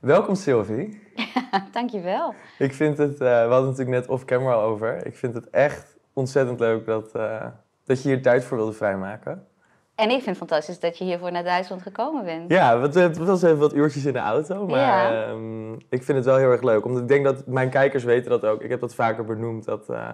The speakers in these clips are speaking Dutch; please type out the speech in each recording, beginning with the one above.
Welkom Sylvie. Dankjewel. Ik vind het, eh, we hadden het natuurlijk net off-camera over. Ik vind het echt ontzettend leuk dat, eh, dat je hier tijd voor wilde vrijmaken. En ik vind het fantastisch dat je hiervoor naar Duitsland gekomen bent. Ja, het was even wat uurtjes in de auto, maar ehm, ik vind het wel heel erg leuk. Omdat ik denk dat mijn kijkers weten dat ook. Ik heb dat vaker benoemd, dat, eh,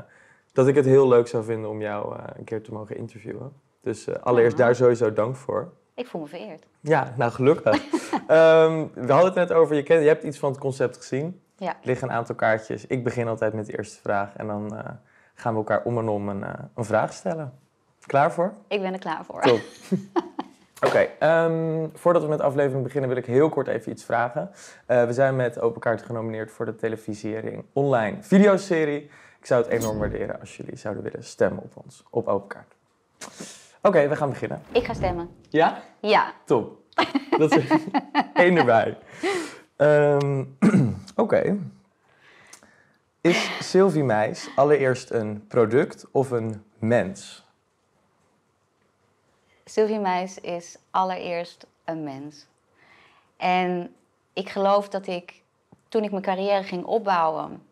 dat ik het heel leuk zou vinden om jou een keer te mogen interviewen. Dus allereerst daar sowieso dank voor. Ik voel me vereerd. Ja, nou gelukkig. Ehm, we hadden het net over, je, je hebt iets van het concept gezien. Ja. Er liggen een aantal kaartjes. Ik begin altijd met de eerste vraag en dan eh, gaan we elkaar om en om een, eh, een, vraag stellen. Klaar voor? Ik ben er klaar voor. Top. Oké, ehm, voordat we met de aflevering beginnen wil ik heel kort even iets vragen. Eh, we zijn met Open Kaart genomineerd voor de televisiering online videoserie. Ik zou het enorm waarderen als jullie zouden willen stemmen op ons, op Open Kaart. Oké, we gaan beginnen. Ik ga stemmen. Ja? Ja. Top. Dat is één erbij. Ehm, oké. Is Sylvie Meis allereerst een product of een mens? Sylvie Meis is allereerst een mens. En ik geloof dat ik, toen ik mijn carrière ging opbouwen,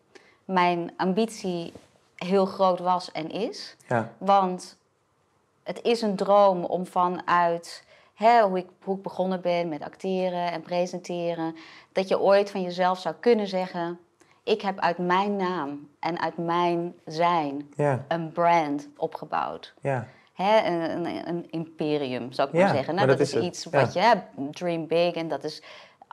mijn ambitie heel groot was en is. Ja. Want het is een droom om vanuit hè, hoe, ik, hoe ik begonnen ben met acteren en presenteren, dat je ooit van jezelf zou kunnen zeggen: Ik heb uit mijn naam en uit mijn zijn een brand opgebouwd. Hè, een, een, imperium, zou ik maar zeggen. Nou, dat, is, iets wat je hebt, dream big. En dat is,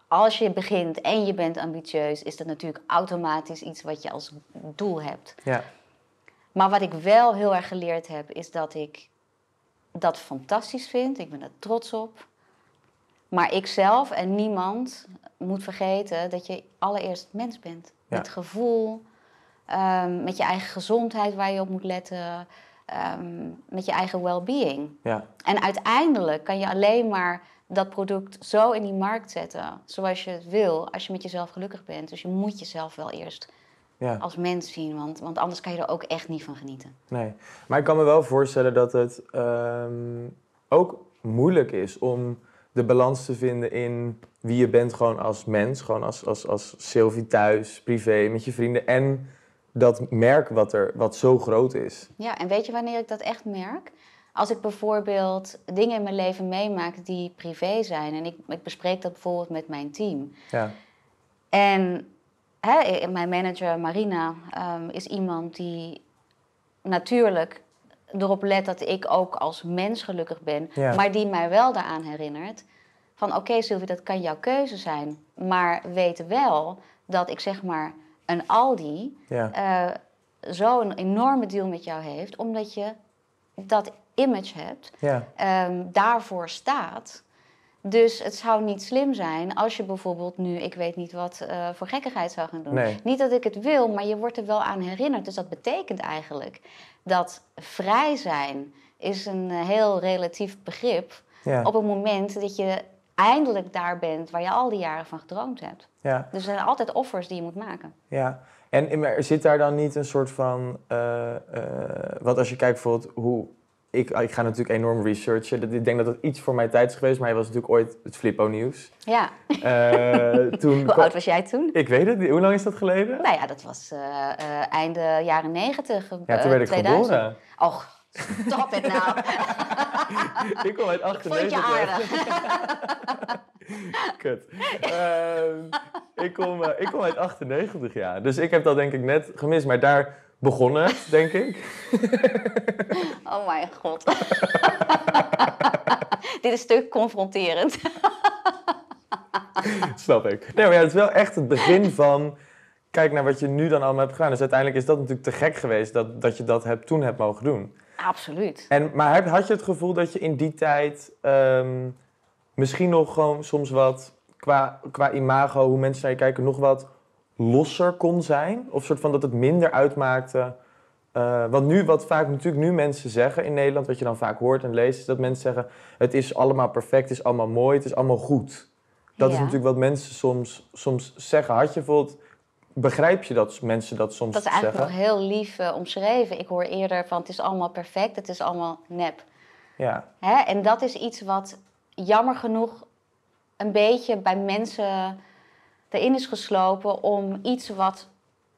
als je begint en je bent ambitieus, is dat natuurlijk automatisch iets wat je als doel hebt. Maar wat ik wel heel erg geleerd heb, is dat ik dat fantastisch vind. Ik ben er trots op. Maar ikzelf en niemand moet vergeten dat je allereerst mens bent. Met gevoel, ehm, met je eigen gezondheid waar je op moet letten, ehm, met je eigen well-being. Ja. En uiteindelijk kan je alleen maar dat product zo in die markt zetten zoals je het wil, als je met jezelf gelukkig bent. Dus je moet jezelf wel eerst ja. als mens zien. Want, want anders kan je er ook echt niet van genieten. Nee, maar ik kan me wel voorstellen dat het ehm, ook moeilijk is om de balans te vinden in wie je bent gewoon als mens. Gewoon als, als, als Sylvie thuis, privé, met je vrienden. En dat merk wat, er, wat zo groot is. Ja, en weet je wanneer ik dat echt merk? Als ik bijvoorbeeld dingen in mijn leven meemaak die privé zijn. En ik, ik bespreek dat bijvoorbeeld met mijn team. Ja. En eh, mijn manager Marina ehm, is iemand die natuurlijk erop let dat ik ook als mens gelukkig ben, maar die mij wel daaraan herinnert van oké Sylvie, dat kan jouw keuze zijn, maar weet wel dat ik zeg maar een Aldi ja. uh, zo'n enorme deal met jou heeft, omdat je dat image hebt, ehm, daarvoor staat. Dus het zou niet slim zijn als je bijvoorbeeld nu, ik weet niet wat, eh, voor gekkigheid zou gaan doen. Niet dat ik het wil, maar je wordt er wel aan herinnerd. Dus dat betekent eigenlijk dat vrij zijn is een eh, heel relatief begrip. Op het moment dat je eindelijk daar bent waar je al die jaren van gedroomd hebt. Ja. Dus er zijn altijd offers die je moet maken. Ja, en zit daar dan niet een soort van. Eh, wat als je kijkt bijvoorbeeld hoe ik, ah, ik ga natuurlijk enorm researchen. Ik denk dat dat iets voor mijn tijd is geweest, maar hij was natuurlijk ooit het Flippo Nieuws. Ja. Eh, toen hoe oud was jij toen? Ik weet het niet. Hoe lang is dat geleden? Nou ja, dat was uh, einde jaren negentig. Ja, toen werd ik geboren. Och, stop het nou. ik kom uit 98. Vond je aardig. Kut. Ehm, ik, kom, ik kom uit 98, ja. Dus ik heb dat denk ik net gemist. Maar daar begonnen, denk ik. oh mijn god. Dit is stuk confronterend. Snap ik. Nee, maar ja, het is wel echt het begin van... Kijk naar wat je nu dan allemaal hebt gedaan. Dus uiteindelijk is dat natuurlijk te gek geweest dat, dat je dat hebt, toen hebt mogen doen. Absoluut. En, maar had je het gevoel dat je in die tijd ehm, misschien nog gewoon soms wat qua, qua imago, hoe mensen naar je kijken, nog wat losser kon zijn? Of soort van dat het minder uitmaakte? Uh, want nu, wat vaak natuurlijk nu mensen zeggen in Nederland, wat je dan vaak hoort en leest, is dat mensen zeggen: het is allemaal perfect, het is allemaal mooi, het is allemaal goed. Dat is natuurlijk wat mensen soms, soms zeggen. Had je bijvoorbeeld, begrijp je dat mensen dat soms zeggen? Dat is eigenlijk nog heel lief eh, omschreven. Ik hoor eerder van: het is allemaal perfect, het is allemaal nep. Ja. Hè? En dat is iets wat jammer genoeg een beetje bij mensen erin is geslopen om iets wat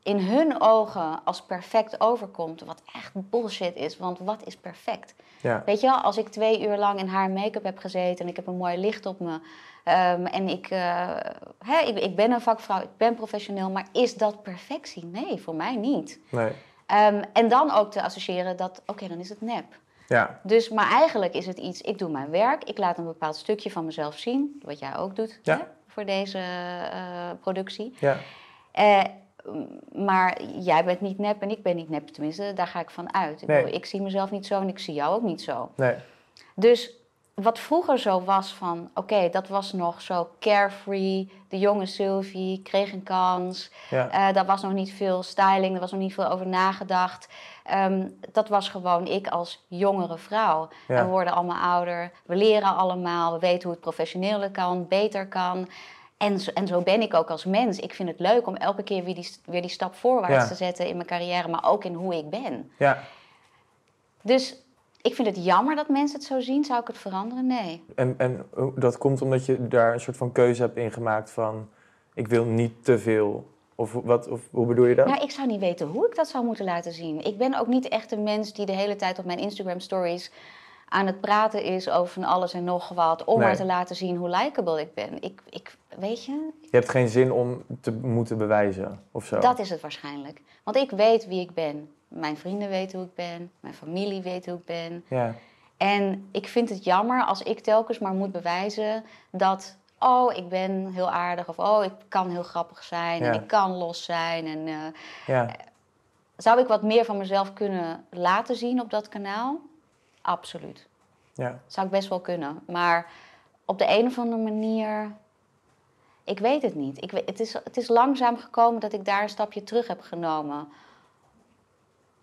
in hun ogen als perfect overkomt, wat echt bullshit is, want wat is perfect? Ja. Weet je wel, als ik twee uur lang in haar make-up heb gezeten en ik heb een mooi licht op me ehm, en ik, eh, hè, ik, ik, ben een vakvrouw, ik ben professioneel, maar is dat perfectie? Nee, voor mij niet. Nee. Ehm, en dan ook te associëren dat, oké, dan is het nep. Ja. Dus, maar eigenlijk is het iets, ik doe mijn werk, ik laat een bepaald stukje van mezelf zien, wat jij ook doet. Ja voor deze eh, productie. Ja. Eh, maar jij bent niet nep en ik ben niet nep, tenminste, daar ga ik van uit. Ik, ik zie mezelf niet zo en ik zie jou ook niet zo. Nee. Dus wat vroeger zo was van, oké, dat was nog zo carefree, de jonge Sylvie kreeg een kans. Ja. Eh, daar was nog niet veel styling, er was nog niet veel over nagedacht. Ehm, dat was gewoon ik als jongere vrouw. We worden allemaal ouder, we leren allemaal, we weten hoe het professionele kan, beter kan. En zo, en zo ben ik ook als mens. Ik vind het leuk om elke keer weer die, weer die stap voorwaarts te zetten in mijn carrière, maar ook in hoe ik ben. Ja. Dus ik vind het jammer dat mensen het zo zien. Zou ik het veranderen? Nee. En, en eh, dat komt omdat je daar een soort van keuze hebt ingemaakt van... ik wil niet te veel of, wat, of hoe bedoel je dat? Nou, ik zou niet weten hoe ik dat zou moeten laten zien. Ik ben ook niet echt een mens die de hele tijd op mijn Instagram stories aan het praten is over van alles en nog wat. Om maar te laten zien hoe likable ik ben. Ik, ik, weet je? Je hebt geen zin om te moeten bewijzen of zo? Dat is het waarschijnlijk. Want ik weet wie ik ben. Mijn vrienden weten hoe ik ben. Mijn familie weet hoe ik ben. Ja. En ik vind het jammer als ik telkens maar moet bewijzen dat oh, ik ben heel aardig of oh, ik kan heel grappig zijn en ik kan los zijn. En, eh, ja. Zou ik wat meer van mezelf kunnen laten zien op dat kanaal? Absoluut. Ja. Zou ik best wel kunnen. Maar op de een of andere manier, ik weet het niet. Ik, weet, het, is, het is langzaam gekomen dat ik daar een stapje terug heb genomen.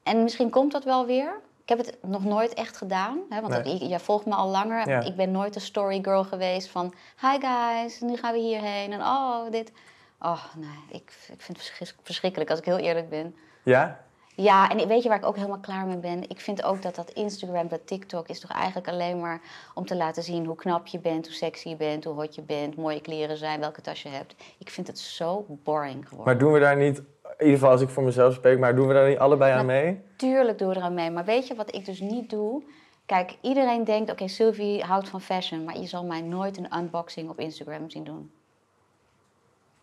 En misschien komt dat wel weer. Ik heb het nog nooit echt gedaan, hè, want jij volgt me al langer. Ik ben nooit de story girl geweest van... Hi guys, nu gaan we hierheen en oh, dit. Oh, nee, ik, ik vind het verschrikkelijk als ik heel eerlijk ben. Ja? Ja, en weet je waar ik ook helemaal klaar mee ben? Ik vind ook dat dat Instagram, dat TikTok is toch eigenlijk alleen maar om te laten zien hoe knap je bent, hoe sexy je bent, hoe hot je bent, mooie kleren zijn, welke tas je hebt. Ik vind het zo boring geworden. Maar doen we daar niet in ieder geval als ik voor mezelf spreek, maar doen we daar niet allebei aan mee? Tuurlijk doen we aan mee. Maar weet je wat ik dus niet doe? Kijk, iedereen denkt, oké, Sylvie houdt van fashion, maar je zal mij nooit een unboxing op Instagram zien doen.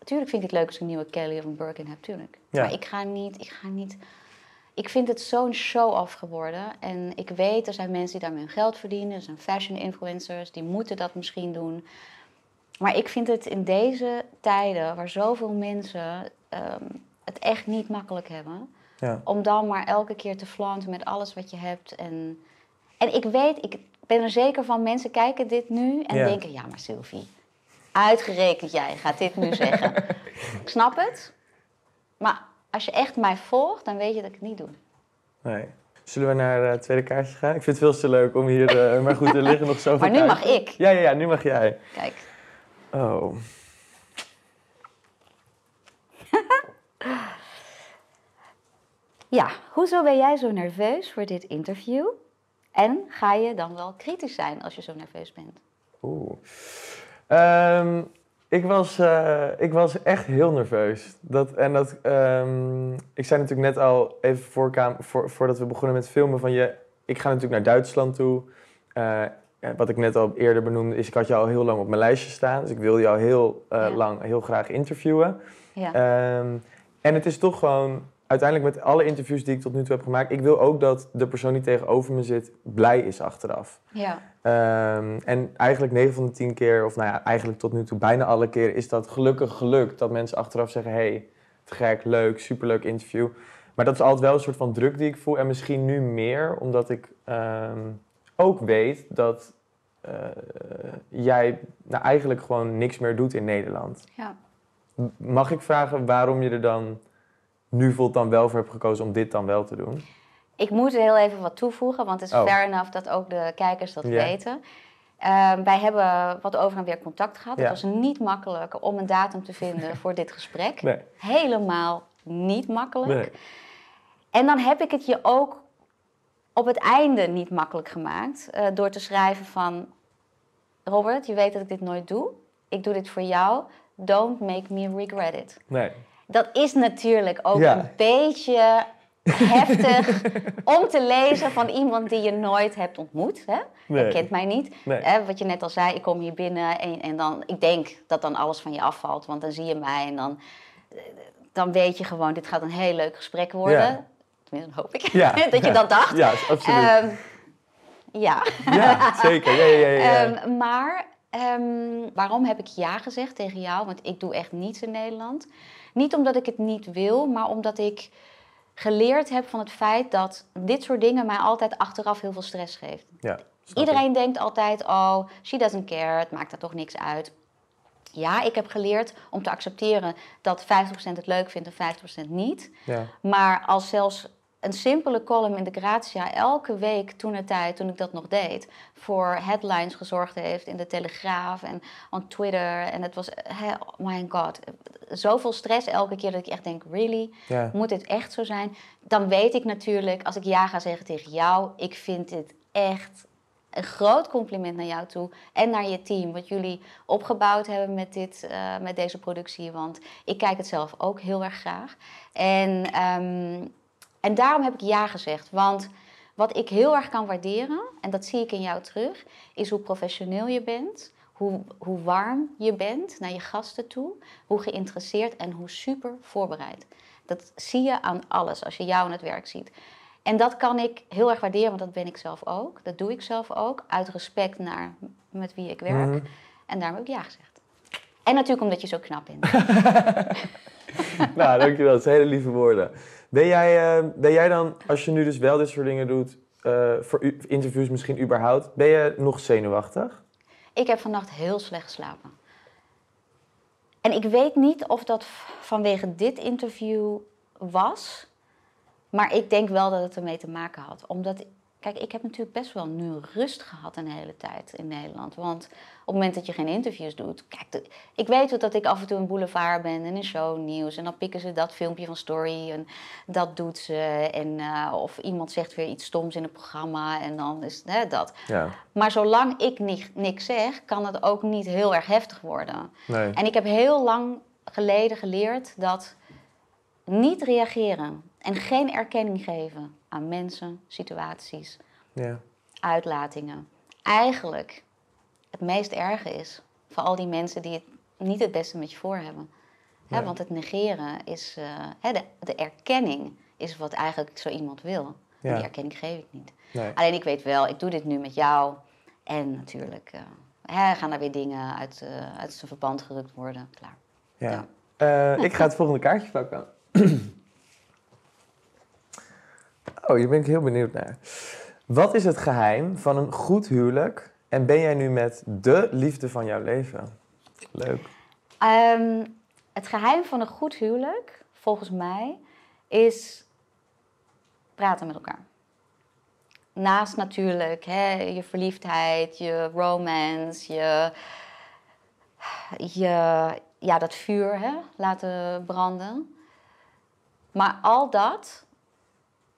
Tuurlijk vind ik het leuk als ik een nieuwe Kelly of een Birkin heb, tuurlijk. Ja. Maar ik ga niet, ik ga niet... Ik vind het zo'n show-off geworden. En ik weet, er zijn mensen die daarmee hun geld verdienen. Er zijn fashion influencers, die moeten dat misschien doen. Maar ik vind het in deze tijden, waar zoveel mensen ehm, het echt niet makkelijk hebben. Ja. Om dan maar elke keer te flaunten met alles wat je hebt. En, en ik weet, ik ben er zeker van, mensen kijken dit nu en denken... Ja, maar Sylvie, uitgerekend jij gaat dit nu zeggen. ik snap het. Maar als je echt mij volgt, dan weet je dat ik het niet doe. Nee. Zullen we naar het eh, tweede kaartje gaan? Ik vind het veel te leuk om hier... Eh, maar goed, er liggen nog zoveel Maar nu mag ik. Ja, ja, ja, nu mag jij. Kijk. Oh. Ja, hoezo ben jij zo nerveus voor dit interview? En ga je dan wel kritisch zijn als je zo nerveus bent? Oeh. Ehm, ik, was, eh, ik was echt heel nerveus. Dat, en dat, ehm, ik zei natuurlijk net al even voor, voor, voordat we begonnen met filmen van je... Ik ga natuurlijk naar Duitsland toe. Eh, wat ik net al eerder benoemde is, ik had jou al heel lang op mijn lijstje staan. Dus ik wilde jou heel eh, lang, heel graag interviewen. Ja. Ehm, en het is toch gewoon uiteindelijk met alle interviews die ik tot nu toe heb gemaakt, ik wil ook dat de persoon die tegenover me zit blij is achteraf. Ja. Ehm, en eigenlijk 9 van de 10 keer, of nou ja, eigenlijk tot nu toe bijna alle keer, is dat gelukkig gelukt dat mensen achteraf zeggen: hé, hey, te gek, leuk, superleuk interview. Maar dat is altijd wel een soort van druk die ik voel. En misschien nu meer, omdat ik ehm, ook weet dat eh, jij nou eigenlijk gewoon niks meer doet in Nederland. Ja. Mag ik vragen waarom je er dan nu voelt dan wel voor hebt gekozen om dit dan wel te doen? Ik moet heel even wat toevoegen, want het is oh. fair enough dat ook de kijkers dat weten. Ehm, wij hebben wat over en weer contact gehad. Het was niet makkelijk om een datum te vinden voor dit gesprek. Helemaal niet makkelijk. En dan heb ik het je ook op het einde niet makkelijk gemaakt. Eh, door te schrijven van... Robert, je weet dat ik dit nooit doe. Ik doe dit voor jou. Don't make me regret it. Nee dat is natuurlijk ook een beetje heftig om te lezen van iemand die je nooit hebt ontmoet. Hè? Je kent mij niet. wat je net al zei, ik kom hier binnen en, en dan, ik denk dat dan alles van je afvalt, want dan zie je mij en dan, dan weet je gewoon, dit gaat een heel leuk gesprek worden. Ja. Tenminste, hoop ik dat je dat dacht. Ja, absoluut. Ehm, ja. ja, zeker. Ja, ja, ja, ehm, maar ehm, waarom heb ik ja gezegd tegen jou? Want ik doe echt niets in Nederland. Niet omdat ik het niet wil, maar omdat ik geleerd heb van het feit dat dit soort dingen mij altijd achteraf heel veel stress geeft. Ja, Iedereen denkt altijd, oh, she doesn't care, het maakt daar toch niks uit. Ja, ik heb geleerd om te accepteren dat 50% het leuk vindt en 50% niet. Ja. Maar als zelfs een simpele column in de Grazia elke week toen de tijd, toen ik dat nog deed, voor headlines gezorgd heeft in de Telegraaf en op Twitter. En het was, oh my god, zoveel stress elke keer dat ik echt denk, really, moet dit echt zo zijn? Dan weet ik natuurlijk, als ik ja ga zeggen tegen jou, ik vind dit echt een groot compliment naar jou toe en naar je team, wat jullie opgebouwd hebben met, dit, eh, met deze productie. Want ik kijk het zelf ook heel erg graag. En ehm, en daarom heb ik ja gezegd. Want wat ik heel erg kan waarderen, en dat zie ik in jou terug, is hoe professioneel je bent. Hoe, hoe warm je bent naar je gasten toe, hoe geïnteresseerd en hoe super voorbereid. Dat zie je aan alles als je jou aan het werk ziet. En dat kan ik heel erg waarderen, want dat ben ik zelf ook. Dat doe ik zelf ook, uit respect naar met wie ik werk. Mhm. En daarom heb ik ja gezegd. En natuurlijk omdat je zo knap bent. nou, dankjewel. Dat zijn hele lieve woorden. Ben jij, eh, ben jij dan, als je nu dus wel dit soort dingen doet, eh, voor interviews misschien überhaupt, ben je nog zenuwachtig? Ik heb vannacht heel slecht geslapen. En ik weet niet of dat vanwege dit interview was, maar ik denk wel dat het ermee te maken had. Omdat Kijk, ik heb natuurlijk best wel nu rust gehad een hele tijd in Nederland. Want op het moment dat je geen interviews doet. Kijk, ik weet dat ik af en toe een boulevard ben en een nieuws. En dan pikken ze dat filmpje van Story en dat doet ze. En, eh, of iemand zegt weer iets stoms in een programma en dan is hè, dat. Ja. Maar zolang ik niks zeg, kan het ook niet heel erg heftig worden. Nee. En ik heb heel lang geleden geleerd dat niet reageren en geen erkenning geven aan mensen, situaties, ja. uitlatingen. Eigenlijk het meest erge is voor al die mensen die het niet het beste met je voor hebben. want het negeren is. Eh, de, de, erkenning is wat eigenlijk zo iemand wil. die erkenning geef ik niet. Alleen ik weet wel, ik doe dit nu met jou. En natuurlijk eh, gaan er weer dingen uit, eh, uit zijn verband gerukt worden. Klaar. Ja. ik ga het volgende kaartje pakken. Oh, hier ben ik heel benieuwd naar. Wat is het geheim van een goed huwelijk en ben jij nu met de liefde van jouw leven? Leuk. Ehm, het geheim van een goed huwelijk, volgens mij, is praten met elkaar. Naast natuurlijk hè, je verliefdheid, je romance, je, je, ja, dat vuur hè, laten branden. Maar al dat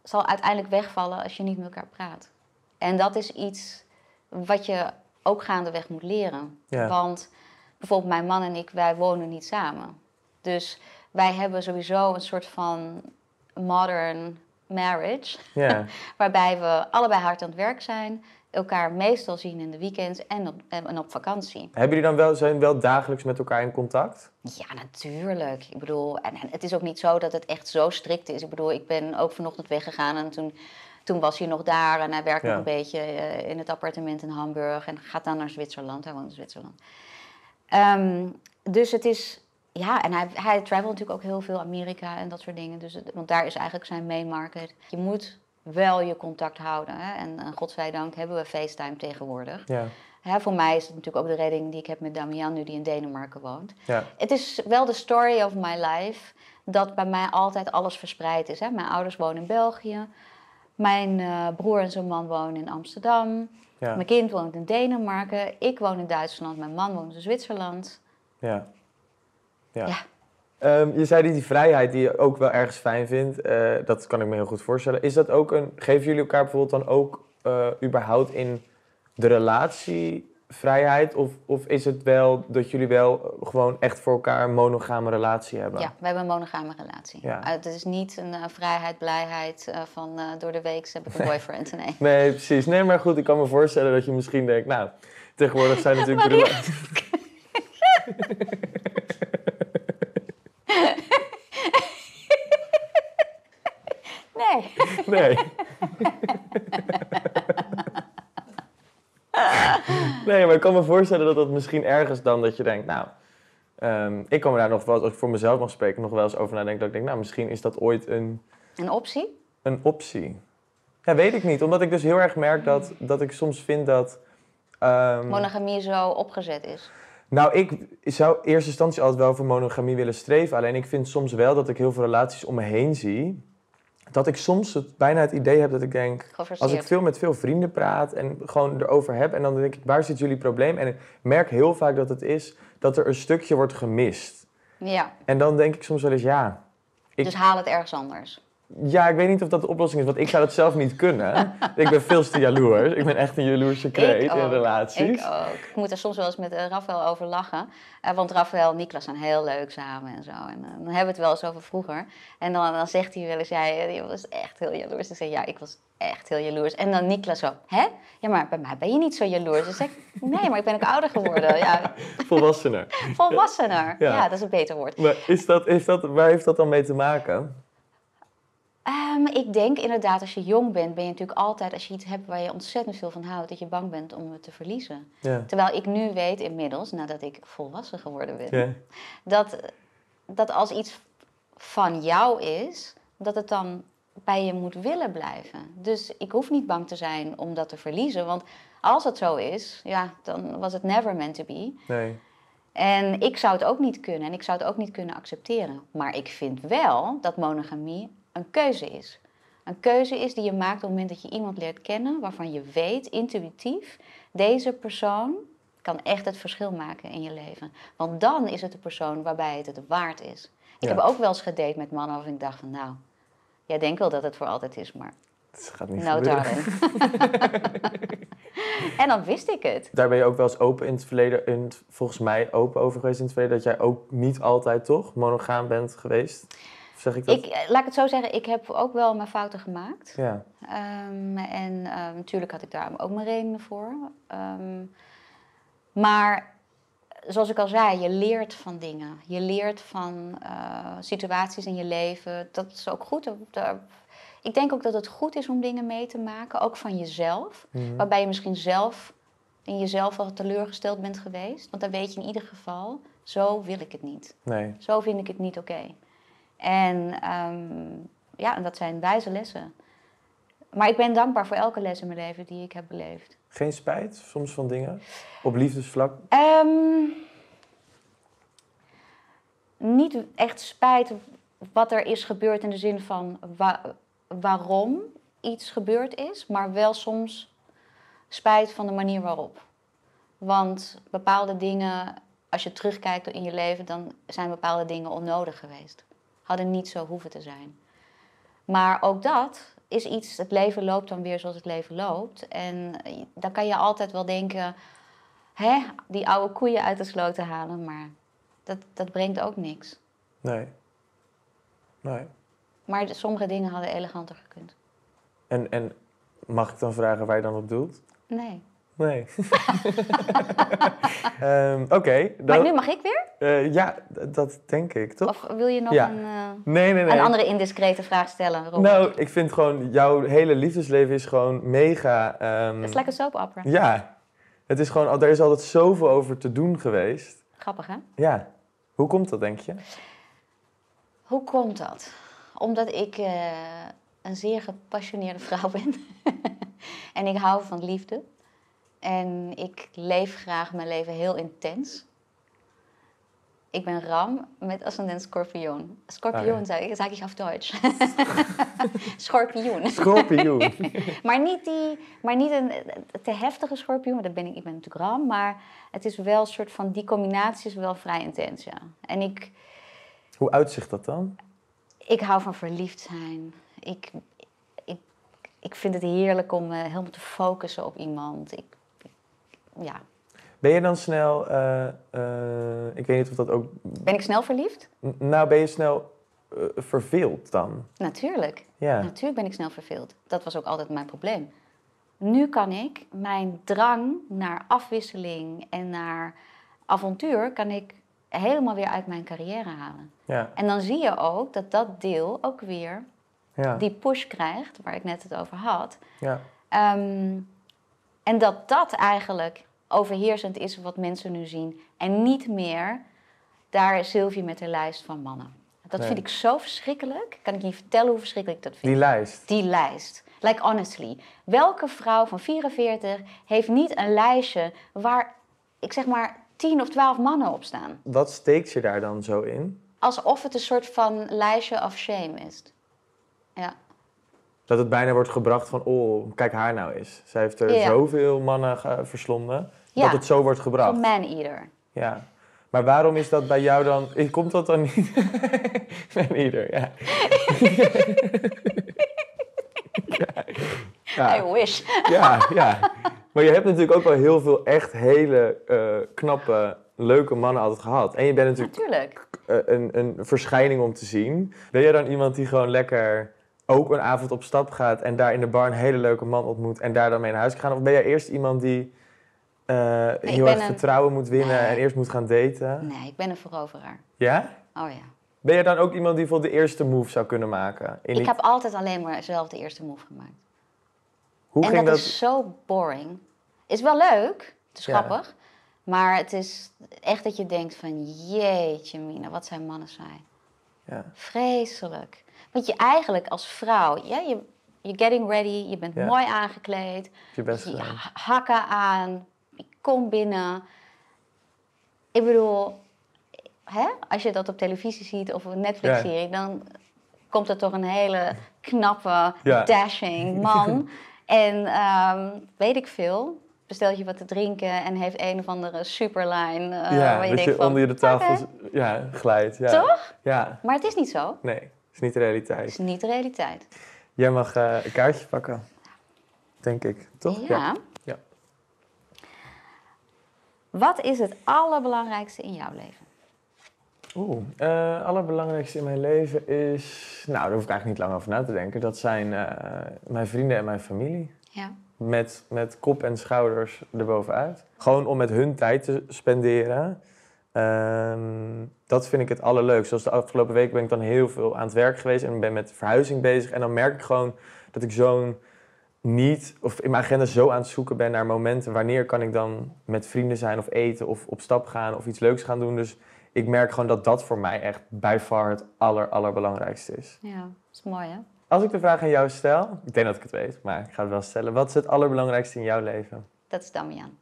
zal uiteindelijk wegvallen als je niet met elkaar praat. En dat is iets wat je ook gaandeweg moet leren. Want bijvoorbeeld mijn man en ik, wij wonen niet samen. Dus wij hebben sowieso een soort van modern marriage. Ja. waarbij we allebei hard aan het werk zijn elkaar meestal zien in de weekends en op, en op vakantie. Hebben jullie dan wel, zijn wel dagelijks met elkaar in contact? Ja, natuurlijk. Ik bedoel, en, het is ook niet zo dat het echt zo strikt is. Ik bedoel, ik ben ook vanochtend weggegaan en toen toen was hij nog daar en hij werkt nog een beetje eh, in het appartement in Hamburg en gaat dan naar Zwitserland. Hij woont in Zwitserland. Ehm, dus het is, ja, en hij, hij travelt natuurlijk ook heel veel Amerika en dat soort dingen. Dus want daar is eigenlijk zijn main market. Je moet wel je contact houden. Hè? En, en eh, godzijdank hebben we FaceTime tegenwoordig. Ja. Hè, voor mij is het natuurlijk ook de redding die ik heb met Damian nu die in Denemarken woont. Ja. Het is wel de story of my life dat bij mij altijd alles verspreid is. Hè? Mijn ouders wonen in België. Mijn eh, broer en zijn man wonen in Amsterdam. Mijn kind woont in Denemarken. Ik woon in Duitsland. Mijn man woont in Zwitserland. ja. ja. Ehm, je zei die, die vrijheid die je ook wel ergens fijn vindt, eh, dat kan ik me heel goed voorstellen. Is dat ook een. Geven jullie elkaar bijvoorbeeld dan ook eh, überhaupt in de relatie vrijheid? Of, of is het wel dat jullie wel gewoon echt voor elkaar een monogame relatie hebben? Ja, we hebben een monogame relatie. Ja. Eh, het is niet een vrijheid, blijheid van door de week heb ik een boyfriend. Nee. nee, precies. Nee, maar goed, ik kan me voorstellen dat je misschien denkt, nou, tegenwoordig zijn natuurlijk... Nee. nee, maar ik kan me voorstellen dat dat misschien ergens dan dat je denkt, nou, ehm, ik kan me daar nog wel, als ik voor mezelf mag spreken, nog wel eens over nadenken. Dat ik denk, nou, misschien is dat ooit een. Een optie? Een optie. Ja, weet ik niet. Omdat ik dus heel erg merk dat, dat ik soms vind dat. Ehm, monogamie zo opgezet is. Nou, ik zou in eerste instantie altijd wel voor monogamie willen streven. Alleen ik vind soms wel dat ik heel veel relaties om me heen zie dat ik soms bijna het idee heb dat ik denk... Als ik veel met veel vrienden praat en gewoon erover heb... en dan denk ik, waar zit jullie probleem? En ik merk heel vaak dat het is dat er een stukje wordt gemist. Ja. En dan denk ik soms wel eens, ja... Ik, dus haal het ergens anders. Ja, ik weet niet of dat de oplossing is, want ik zou dat zelf niet kunnen. ik ben veel te jaloers. Ik ben echt een jaloerse kreet in relaties. Ik ook. Ik moet er soms wel eens met eh, Rafael over lachen. Eh, want Rafael en Niklas zijn heel leuk samen en zo. En eh, dan hebben we het wel eens over vroeger. En dan, dan zegt hij wel eens, jij ja, was echt heel jaloers. Ik zeg, ja, ik was echt heel jaloers. En dan Niklas zo, hè? Ja, maar bij mij ben je niet zo jaloers. Dus ik, nee, maar ik ben ook ouder geworden. Ja. Volwassener. Volwassener. Ja. ja. dat is een beter woord. Maar is dat, is dat, waar heeft dat dan mee te maken? Ehm, ik denk inderdaad, als je jong bent, ben je natuurlijk altijd, als je iets hebt waar je ontzettend veel van houdt, dat je bang bent om het te verliezen. Terwijl ik nu weet inmiddels, nadat ik volwassen geworden ben, ja. dat, dat als iets van jou is, dat het dan bij je moet willen blijven. Dus ik hoef niet bang te zijn om dat te verliezen, want als het zo is, ja, dan was het never meant to be. Nee. En ik zou het ook niet kunnen en ik zou het ook niet kunnen accepteren. Maar ik vind wel dat monogamie een keuze is. Een keuze is die je maakt op het moment dat je iemand leert kennen, waarvan je weet, intuïtief, deze persoon kan echt het verschil maken in je leven. Want dan is het de persoon waarbij het het waard is. Ik heb ook wel eens gedate met mannen waarvan ik dacht van nou, jij denkt wel dat het voor altijd is, maar het gaat niet no gebeuren. en dan wist ik het. Daar ben je ook wel eens open in het verleden, in volgens mij open over geweest in het verleden, dat jij ook niet altijd toch monogaam bent geweest? zeg ik dat? Ik, eh, laat ik het zo zeggen, ik heb ook wel mijn fouten gemaakt. Ja. Ehm, en natuurlijk ehm, had ik daar ook mijn redenen voor. Ehm, maar zoals ik al zei, je leert van dingen. Je leert van eh, situaties in je leven. Dat is ook goed. Ik denk ook dat het goed is om dingen mee te maken, ook van jezelf. Mhm. Waarbij je misschien zelf in jezelf al teleurgesteld bent geweest. Want dan weet je in ieder geval, zo wil ik het niet. Nee. Zo vind ik het niet oké. En ehm, ja, en dat zijn wijze lessen. Maar ik ben dankbaar voor elke les in mijn leven die ik heb beleefd. Geen spijt soms van dingen? Op liefdesvlak? Ehm, niet echt spijt wat er is gebeurd in de zin van waarom iets gebeurd is, maar wel soms spijt van de manier waarop. Want bepaalde dingen, als je terugkijkt in je leven, dan zijn bepaalde dingen onnodig geweest hadden niet zo hoeven te zijn. Maar ook dat is iets, het leven loopt dan weer zoals het leven loopt. En dan kan je altijd wel denken, hè, die oude koeien uit de sloot te halen, maar dat, dat brengt ook niks. Nee. Nee. Maar sommige dingen hadden eleganter gekund. En, en mag ik dan vragen waar je dan op doelt? Nee. Nee. Ehm, oké. Maar nu mag ik weer? Eh, ja, dat denk ik, toch? Of wil je nog een, eh, nee, nee, nee. een andere indiscrete vraag stellen, Nou, ik vind gewoon, jouw hele liefdesleven is gewoon mega... Ehm, Het is lekker soap opera. Ja. Het is gewoon, er is altijd zoveel over te doen geweest. Grappig, hè? Ja. Hoe komt dat, denk je? Hoe komt dat? Omdat ik eh, een zeer gepassioneerde vrouw ben. en ik hou van liefde. En ik leef graag mijn leven heel intens. Ik ben Ram met ascendent Scorpioen. Scorpioen ah, ik zeg ik auf Duits. Skorpion. maar niet, die, maar niet een te heftige schorpioen, want dat ben ik, ik ben natuurlijk Ram. Maar het is wel een soort van, die combinatie is wel vrij intens, ja. En ik... Hoe uitzicht dat dan? Ik hou van verliefd zijn. Ik, ik, ik vind het heerlijk om eh, helemaal te focussen op iemand. Ik ja. Ben je dan snel, eh, eh, ik weet niet of dat ook. Ben ik snel verliefd? nou, ben je snel eh, verveeld dan? Natuurlijk. Ja. Natuurlijk ben ik snel verveeld. Dat was ook altijd mijn probleem. Nu kan ik mijn drang naar afwisseling en naar avontuur kan ik helemaal weer uit mijn carrière halen. Ja. En dan zie je ook dat dat deel ook weer ja. die push krijgt, waar ik net het over had. Ja. Ehm, en dat dat eigenlijk overheersend is wat mensen nu zien. En niet meer daar Sylvie met haar lijst van mannen. Dat vind ik zo verschrikkelijk. Kan ik je vertellen hoe verschrikkelijk dat vind? Die lijst. Die lijst. Like honestly, welke vrouw van 44 heeft niet een lijstje waar, ik zeg maar, 10 of 12 mannen op staan? Wat steekt je daar dan zo in? Alsof het een soort van lijstje of shame is. Ja dat het bijna wordt gebracht van, oh, kijk haar nou eens. Zij heeft er zoveel mannen verslonden, dat het zo wordt gebracht. man-eater. Ja. Maar waarom is dat bij jou dan... Komt dat dan niet? man-eater, ja. I wish. ja, ja. Maar je hebt natuurlijk ook wel heel veel echt hele eh, knappe, leuke mannen altijd gehad. En je bent natuurlijk, natuurlijk. Eh, een, een verschijning om te zien. Ben jij dan iemand die gewoon lekker ook een avond op stap gaat en daar in de bar een hele leuke man ontmoet en daar dan mee naar huis gaat? Of ben jij eerst iemand die uh, heel erg vertrouwen moet winnen en eerst moet gaan daten? Nee, ik ben een veroveraar. Ja? Oh ja. Ben jij dan ook iemand die voor de eerste move zou kunnen maken? ik heb altijd alleen maar zelf de eerste move gemaakt. Hoe en ging dat, dat is zo boring. Is wel leuk, het is grappig. Maar het is echt dat je denkt van jeetje mina, wat zijn mannen saai. Ja. Vreselijk dat je eigenlijk als vrouw, ja, je, you're getting ready, je bent mooi aangekleed, je, bent dus hakken aan, kom binnen. Ik bedoel, hè, als je dat op televisie ziet of een Netflix-serie, dan komt er toch een hele knappe, dashing man. en ehm, weet ik veel, bestelt je wat te drinken en heeft een of andere superline. Uh, je dat je onder je de tafel ja, glijdt. Ja. Toch? Ja. Maar het is niet zo. Nee is niet de realiteit. Is niet de realiteit. Jij mag eh, een kaartje pakken, denk ik, toch? Ja. ja. Wat is het allerbelangrijkste in jouw leven? Oeh, het eh, allerbelangrijkste in mijn leven is. Nou, daar hoef ik eigenlijk niet lang over na te denken. Dat zijn eh, mijn vrienden en mijn familie. Ja. Met, met kop en schouders erbovenuit. Gewoon om met hun tijd te spenderen Ehm, dat vind ik het allerleukste. Zoals de afgelopen week ben ik dan heel veel aan het werk geweest en ben met verhuizing bezig. En dan merk ik gewoon dat ik zo'n niet, of in mijn agenda zo aan het zoeken ben naar momenten wanneer kan ik dan met vrienden zijn of eten of op stap gaan of iets leuks gaan doen. Dus ik merk gewoon dat dat voor mij echt bij far het aller, allerbelangrijkste is. Ja, dat is mooi hè? Als ik de vraag aan jou stel, ik denk dat ik het weet, maar ik ga het wel stellen. Wat is het allerbelangrijkste in jouw leven? Dat is Damian.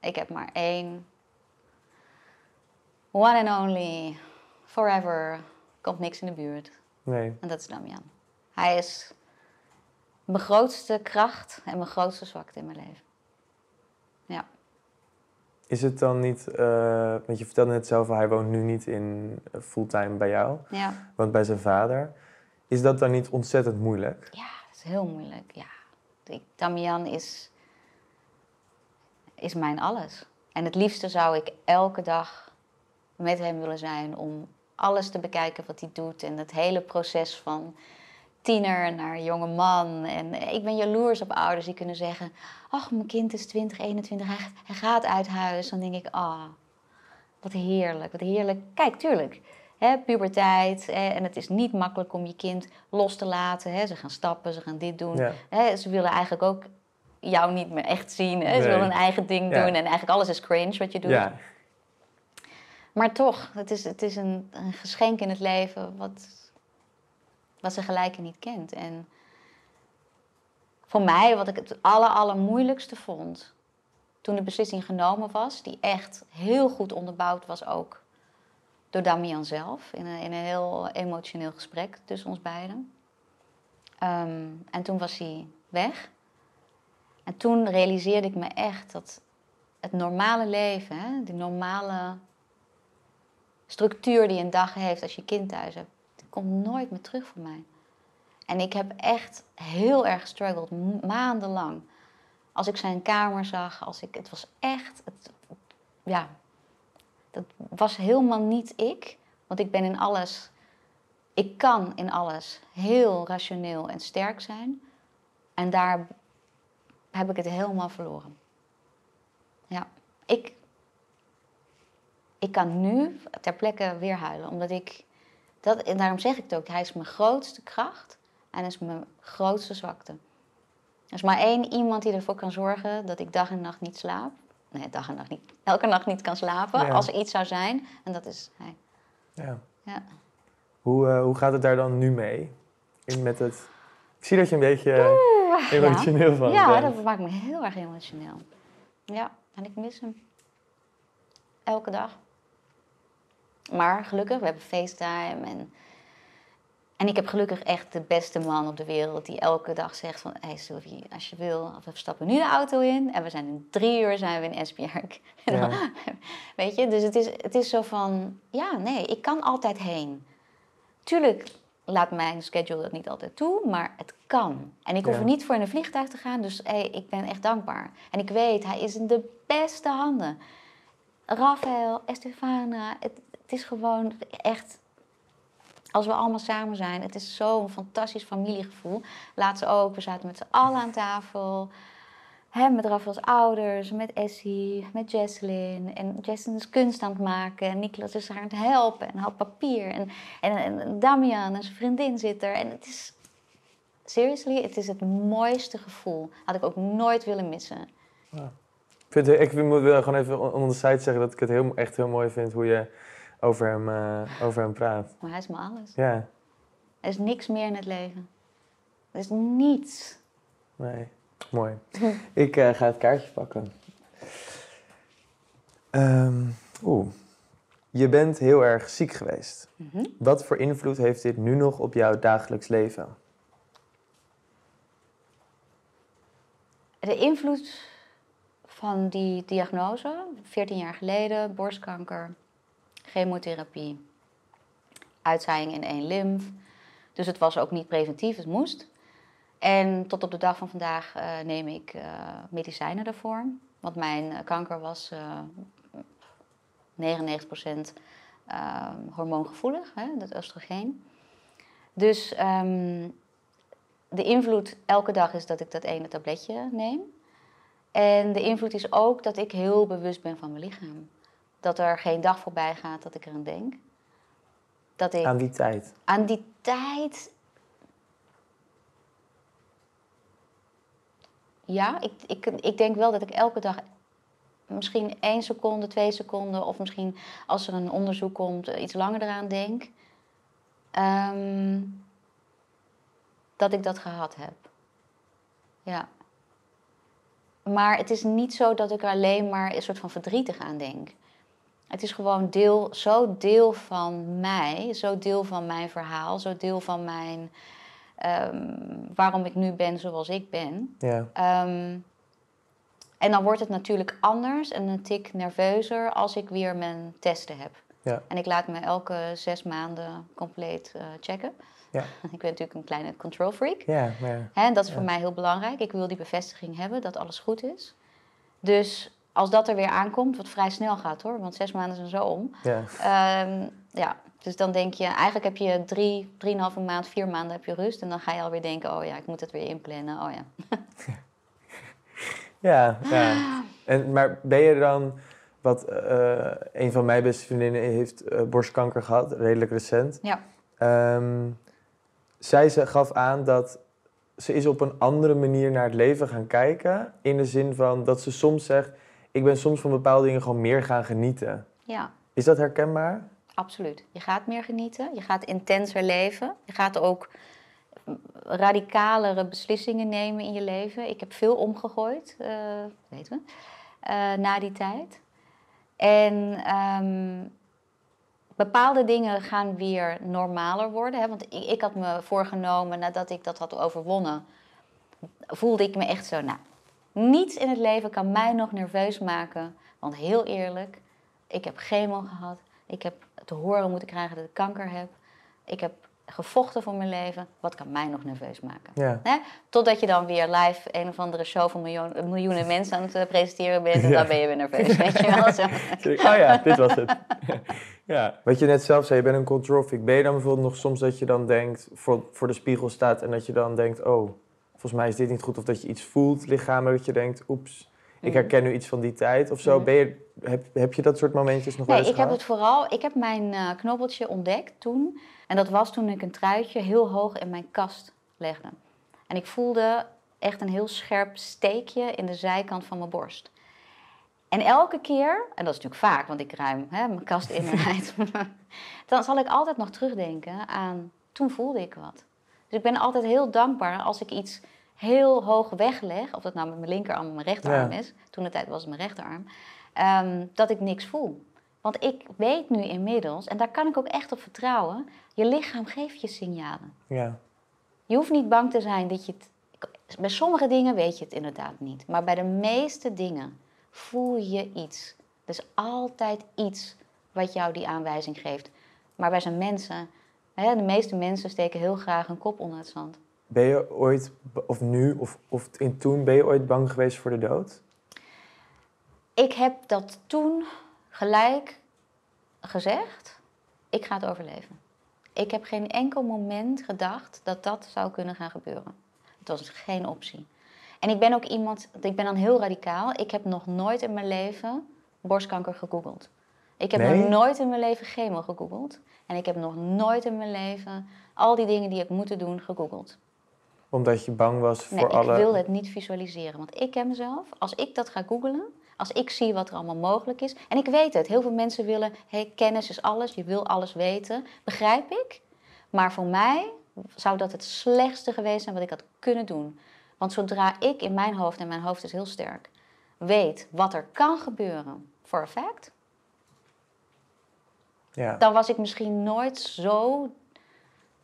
Ik heb maar één one and only, forever, komt niks in de buurt. Nee. En dat is Damian. Hij is mijn grootste kracht en mijn grootste zwakte in mijn leven. Ja. Is het dan niet, eh, want je vertelde net zelf, hij woont nu niet in eh, fulltime bij jou, ja. want bij zijn vader. Is dat dan niet ontzettend moeilijk? Ja, dat is heel moeilijk, ja. Damian is, is mijn alles. En het liefste zou ik elke dag met hem willen zijn. Om alles te bekijken wat hij doet en dat hele proces van tiener naar jonge man. En ik ben jaloers op ouders die kunnen zeggen: Ach, mijn kind is 20, 21, hij, gaat uit huis. Dan denk ik: Ah, oh, wat heerlijk, wat heerlijk. Kijk, tuurlijk. Hè, puberteit en het is niet makkelijk om je kind los te laten. Ze gaan stappen, ze gaan dit doen. ze willen eigenlijk ook jou niet meer echt zien. Ze willen hun eigen ding doen en eigenlijk alles is cringe wat je doet. Maar toch, het is, het is een, een geschenk in het leven wat, wat zijn gelijken niet kent. En voor mij, wat ik het aller, allermoeilijkste vond, toen de beslissing genomen was, die echt heel goed onderbouwd was ook door Damian zelf, in een, in een heel emotioneel gesprek tussen ons beiden. Ehm, en toen was hij weg. En toen realiseerde ik me echt dat het normale leven, hè, die normale structuur die een dag heeft als je kind thuis hebt. komt nooit meer terug voor mij. En ik heb echt heel erg gestruggeld, maandenlang. Als ik zijn kamer zag, als ik, het was echt, het, ja, dat was helemaal niet ik. Want ik ben in alles, ik kan in alles heel rationeel en sterk zijn. En daar heb ik het helemaal verloren. Ja, ik ik kan nu ter plekke weer huilen. Omdat ik, dat, en daarom zeg ik het ook, hij is mijn grootste kracht en is mijn grootste zwakte. Er is maar één iemand die ervoor kan zorgen dat ik dag en nacht niet slaap. Nee, dag en nacht niet. Elke nacht niet kan slapen als er iets zou zijn. En dat is hij. Ja. ja. Hoe, eh, hoe gaat het daar dan nu mee? met het... Ik zie dat je een beetje emotioneel van ja, bent. Ja, dat maakt me heel erg emotioneel. Ja, en ik mis hem. Elke dag. Maar gelukkig, we hebben FaceTime en... En ik heb gelukkig echt de beste man op de wereld die elke dag zegt van... hey Sylvie, als je wil, we stappen nu de auto in en we zijn in drie uur zijn we in Esbjerg. Ja. Weet je, dus het is, het is zo van... Ja, nee, ik kan altijd heen. Tuurlijk laat mijn schedule dat niet altijd toe, maar het kan. En ik hoef er niet voor in een vliegtuig te gaan, dus hey, ik ben echt dankbaar. En ik weet, hij is in de beste handen. Rafael, Estefana, het, is gewoon echt als we allemaal samen zijn. Het is zo'n fantastisch familiegevoel. ze ook, we zaten met z'n allen aan tafel. Hè, met Rafaels ouders, met Essie, met Jesselyn. En Jesselyn is kunst aan het maken. En Nicolas is haar aan het helpen. En had papier. En, en, Damian en zijn vriendin zit er. En het is... Seriously, het is het mooiste gevoel. Had ik ook nooit willen missen ik moet wel gewoon even onder de site zeggen dat ik het heel, echt heel mooi vind hoe je over hem, eh, over hem praat. Maar hij is me alles. Ja. Er is niks meer in het leven. Er is niets. Nee, mooi. ik eh, ga het kaartje pakken. Um, Oeh. Je bent heel erg ziek geweest. Mhm. Wat voor invloed heeft dit nu nog op jouw dagelijks leven? De invloed van die diagnose, 14 jaar geleden, borstkanker, chemotherapie, uitzaaiing in één lymf. Dus het was ook niet preventief, het moest. En tot op de dag van vandaag eh, neem ik eh, medicijnen daarvoor. Want mijn eh, kanker was 99% ehm, hormoongevoelig, hè, dat oestrogeen. Dus ehm, de invloed elke dag is dat ik dat ene tabletje neem. En de invloed is ook dat ik heel bewust ben van mijn lichaam. Dat er geen dag voorbij gaat dat ik er aan denk. Dat ik, aan die tijd? Aan die tijd. Ja, ik, ik, ik denk wel dat ik elke dag misschien één seconde, twee seconden, of misschien als er een onderzoek komt, eh, iets langer eraan denk. Ehm, dat ik dat gehad heb. Ja. Maar het is niet zo dat ik er alleen maar een soort van verdrietig aan denk. Het is gewoon deel, zo deel van mij, zo deel van mijn verhaal, zo deel van mijn. Ehm, waarom ik nu ben zoals ik ben. Ja. Ehm, en dan wordt het natuurlijk anders en een tik nerveuzer als ik weer mijn testen heb. Ja. En ik laat me elke zes maanden compleet eh, checken. Ja. ik ben natuurlijk een kleine control freak. Ja, maar, Hè, dat is voor mij heel belangrijk. Ik wil die bevestiging hebben dat alles goed is. Dus als dat er weer aankomt, wat vrij snel gaat hoor, want zes maanden zijn zo om. Ja. Ehm, ja. Dus dan denk je, eigenlijk heb je drie, drieënhalve maand, vier maanden heb je rust. En dan ga je alweer denken, oh ja, ik moet het weer inplannen, oh ja. ja, ja. En, maar ben je dan, wat eh, een van mijn beste vriendinnen heeft eh, borstkanker gehad, redelijk recent. Ja. Ehm, zij ze gaf aan dat ze is op een andere manier naar het leven gaan kijken. In de zin van dat ze soms zegt, ik ben soms van bepaalde dingen gewoon meer gaan genieten. Ja. Is dat herkenbaar? Absoluut. Je gaat meer genieten, je gaat intenser leven, je gaat ook radicalere beslissingen nemen in je leven. Ik heb veel omgegooid, uh, weten we, eh, na die tijd. En ehm, Bepaalde dingen gaan weer normaler worden. Hè? Want ik, ik, had me voorgenomen nadat ik dat had overwonnen, voelde ik me echt zo, nou, niets in het leven kan mij nog nerveus maken. Want heel eerlijk, ik heb chemo gehad. Ik heb te horen moeten krijgen dat ik kanker heb. Ik heb gevochten voor mijn leven. Wat kan mij nog nerveus maken? Totdat je dan weer live een of andere show van miljoen, eh, miljoenen mensen aan het eh, presenteren bent. En dan ben je weer nerveus, weet je wel. Zo. oh ja, dit was het. ja. Wat je net zelf zei, je bent een control freak. Ben je dan bijvoorbeeld nog soms dat je dan denkt, voor, voor de spiegel staat en dat je dan denkt... oh, volgens mij is dit niet goed. Of dat je iets voelt lichamelijk, dat je denkt, oeps ik herken nu iets van die tijd of zo. Ben je, heb, je dat soort momentjes nog wel eens Nee, ik heb het vooral... Ik heb mijn eh, knobbeltje ontdekt toen. En dat was toen ik een truitje heel hoog in mijn kast legde. En ik voelde echt een heel scherp steekje in de zijkant van mijn borst. En elke keer, en dat is natuurlijk vaak, want ik ruim hè, mijn kast in en uit. dan zal ik altijd nog terugdenken aan toen voelde ik wat. Dus ik ben altijd heel dankbaar als ik iets heel hoog wegleg, of dat nou met mijn linkerarm of mijn rechterarm is, toen de tijd was het mijn rechterarm, ehm, dat ik niks voel. Want ik weet nu inmiddels, en daar kan ik ook echt op vertrouwen, je lichaam geeft je signalen. Ja. Je hoeft niet bang te zijn dat je het. Bij sommige dingen weet je het inderdaad niet, maar bij de meeste dingen voel je iets. Er is altijd iets wat jou die aanwijzing geeft. Maar bij zijn mensen, hè, de meeste mensen steken heel graag een kop onder het zand. Ben je ooit, of nu, of, of in toen, ben je ooit bang geweest voor de dood? Ik heb dat toen gelijk gezegd. Ik ga het overleven. Ik heb geen enkel moment gedacht dat dat zou kunnen gaan gebeuren. Het was geen optie. En ik ben ook iemand, ik ben dan heel radicaal. Ik heb nog nooit in mijn leven borstkanker gegoogeld. Ik heb nog nooit in mijn leven chemo gegoogeld. En ik heb nog nooit in mijn leven al die dingen die ik moet doen gegoogeld omdat je bang was voor alle... ik wil het niet visualiseren. Want ik ken mezelf. Als ik dat ga googelen, als ik zie wat er allemaal mogelijk is... En ik weet het. Heel veel mensen willen... Hey, kennis is alles. Je wil alles weten. Begrijp ik. Maar voor mij zou dat het slechtste geweest zijn wat ik had kunnen doen. Want zodra ik in mijn hoofd, en mijn hoofd is heel sterk, weet wat er kan gebeuren voor effect, ja. dan was ik misschien nooit zo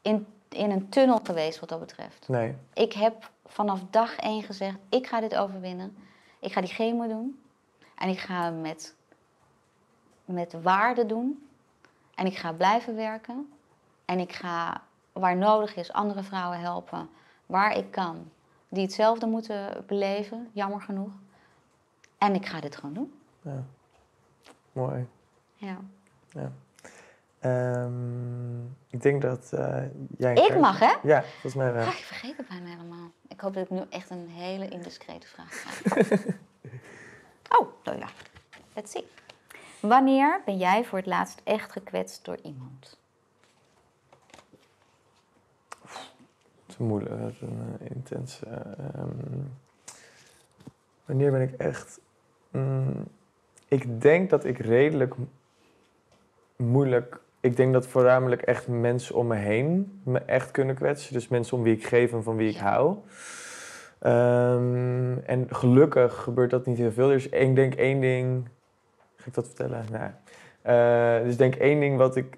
in, in een tunnel geweest wat dat betreft. Nee. Ik heb vanaf dag één gezegd, ik ga dit overwinnen. Ik ga die chemo doen. En ik ga met, met waarde doen. En ik ga blijven werken. En ik ga waar nodig is andere vrouwen helpen. Waar ik kan. Die hetzelfde moeten beleven, jammer genoeg. En ik ga dit gewoon doen. Ja. Mooi. Ja. ja. Ehm, ik denk dat eh, jij... Ik mag, hè? Ja, volgens mij wel. Ga ah, ik vergeet het bijna helemaal. Ik hoop dat ik nu echt een hele indiscrete vraag krijg. oh, nou ja. Let's see. Wanneer ben jij voor het laatst echt gekwetst door iemand? Te moeilijk, een eh, intense... Ehm, wanneer ben ik echt... Mm, ik denk dat ik redelijk moeilijk ik denk dat voornamelijk echt mensen om me heen me echt kunnen kwetsen. Dus mensen om wie ik geef en van wie ik hou. Ehm, en gelukkig gebeurt dat niet heel veel. Dus ik denk één ding. Ga ik dat vertellen? Nou, uh, dus denk één ding wat ik,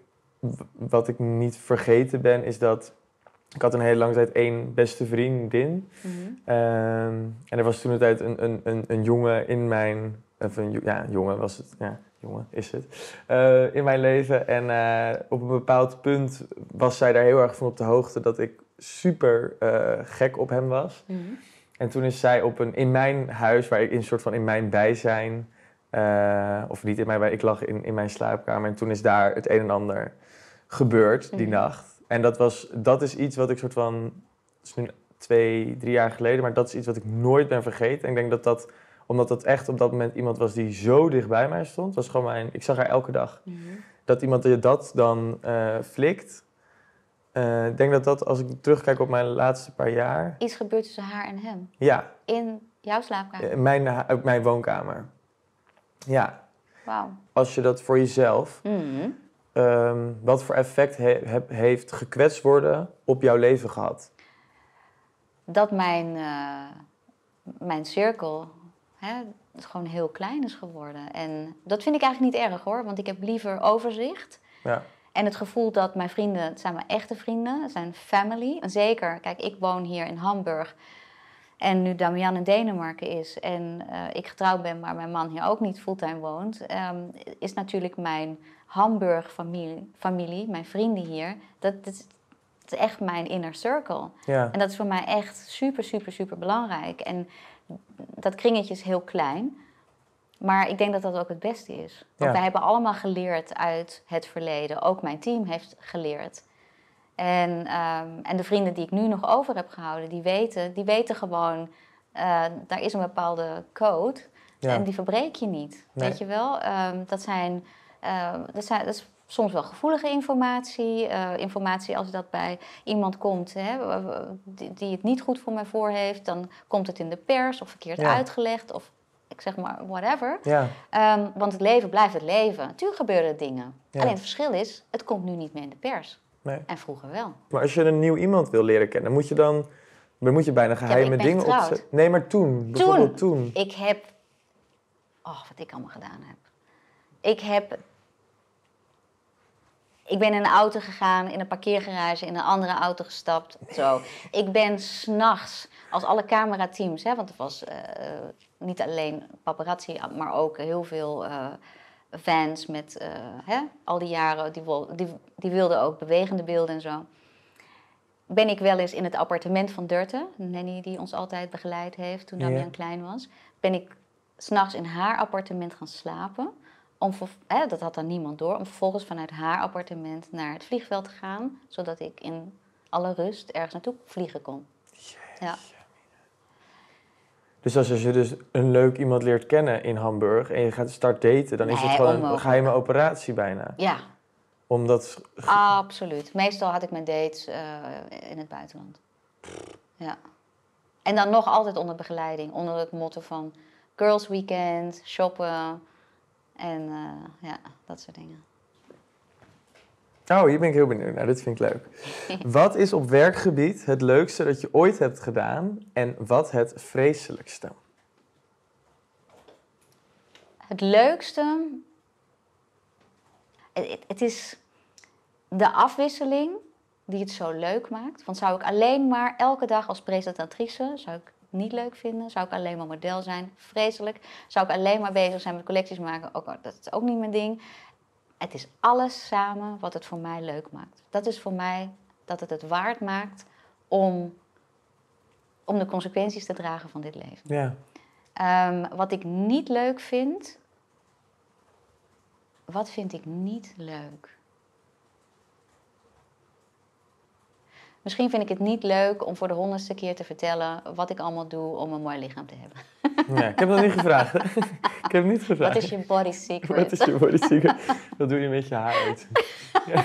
wat ik niet vergeten ben, is dat. Ik had een hele lange tijd één beste vriendin. Mhm. Ehm, en er was toen een tijd een, een, een, jongen in mijn. Of ja, een jongen was het. Ja jongen is het, eh, in mijn leven. En eh, op een bepaald punt was zij daar heel erg van op de hoogte dat ik super eh, gek op hem was. Mhm. En toen is zij op een, in mijn huis, waar ik in soort van in mijn bijzijn, of niet in mijn bij, ik lag in, in mijn slaapkamer. En toen is daar het een en ander gebeurd die mhm. nacht. En dat, was, dat is iets wat ik soort van, dat is nu twee, drie jaar geleden, maar dat is iets wat ik nooit ben vergeten. En ik denk dat dat omdat dat echt op dat moment iemand was die zo dicht bij mij stond. Was gewoon mijn, ik zag haar elke dag. Mm Dat iemand dat dan eh, flikt. Eh, ik denk dat dat, als ik terugkijk op mijn laatste paar jaar... Iets gebeurt tussen haar en hem? Ja. In jouw slaapkamer? Eh, mijn, op mijn woonkamer. Ja. Wauw. Als je dat voor jezelf... Mhm. Ehm, wat voor effect heeft gekwetst worden op jouw leven gehad? Dat mijn, mijn cirkel hè, het gewoon heel klein is geworden. En dat vind ik eigenlijk niet erg hoor, want ik heb liever overzicht. Ja. En het gevoel dat mijn vrienden, het zijn mijn echte vrienden, het zijn family. En zeker, kijk, ik woon hier in Hamburg. En nu Damian in Denemarken is en eh, ik getrouwd ben, maar mijn man hier ook niet fulltime woont, ehm, is natuurlijk mijn Hamburg-familie, familie, mijn vrienden hier, dat, is, echt mijn inner circle. Ja. En dat is voor mij echt super, super, super belangrijk. En dat kringetje is heel klein. Maar ik denk dat dat ook het beste is. Want wij hebben allemaal geleerd uit het verleden. Ook mijn team heeft geleerd. En, ehm, en de vrienden die ik nu nog over heb gehouden, die weten, die weten gewoon, eh, daar is een bepaalde code. En die verbreek je niet. Weet je wel? Ehm, dat, zijn, eh, dat, zijn, dat is soms wel gevoelige informatie. Eh, informatie als dat bij iemand komt hè, die, het niet goed voor mij voor heeft, dan komt het in de pers of verkeerd uitgelegd of ik zeg maar whatever. Ja. Ehm, want het leven blijft het leven. Natuurlijk gebeuren er dingen. Ja. Alleen het verschil is, het komt nu niet meer in de pers. Nee. En vroeger wel. Maar als je een nieuw iemand wil leren kennen, moet je dan, dan moet je bijna geheime dingen opzetten. Nee, maar toen, toen. Bijvoorbeeld toen. Ik heb, oh, wat ik allemaal gedaan heb. Ik heb ik ben in een auto gegaan, in een parkeergarage, in een andere auto gestapt. Zo. Ik ben s'nachts, als alle camerateams, hè, want het was eh, eh, niet alleen paparazzi, maar ook heel veel uh, fans met hè, al die jaren, die, die, die wilden ook bewegende beelden en zo. Ben ik wel eens in het appartement van Durte, Nanny die ons altijd begeleid heeft toen Damian yeah. klein was, ben ik s'nachts in haar appartement gaan slapen. Om, dat had dan niemand door. Om vervolgens vanuit haar appartement naar het vliegveld te gaan. Zodat ik in alle rust ergens naartoe vliegen kon. Ja. Dus als je dus een leuk iemand leert kennen in Hamburg en je gaat start daten, dan is het gewoon een geheime operatie bijna. Ja. Omdat. Absoluut. Meestal had ik mijn dates eh, in het buitenland. Ja. En dan nog altijd onder begeleiding, onder het motto van girls weekend, shoppen, en eh, ja, dat soort dingen. Oh, hier ben ik heel benieuwd Nou, Dit vind ik leuk. wat is op werkgebied het leukste dat je ooit hebt gedaan en wat het vreselijkste? Het leukste. Het, het is de afwisseling die het zo leuk maakt. Want zou ik alleen maar elke dag als presentatrice, zou ik niet leuk vinden. Zou ik alleen maar model zijn? Vreselijk. Zou ik alleen maar bezig zijn met collecties maken? Ook, oh, dat is ook niet mijn ding. Het is alles samen wat het voor mij leuk maakt. Dat is voor mij dat het het waard maakt om, om de consequenties te dragen van dit leven. Ja. Ehm, wat ik niet leuk vind. Wat vind ik niet leuk? Misschien vind ik het niet leuk om voor de honderdste keer te vertellen wat ik allemaal doe om een mooi lichaam te hebben. Nee, ik heb dat niet gevraagd. ik heb niet gevraagd. Wat is je body secret? Wat is je body secret? Dat doe je met je haar uit. Ja.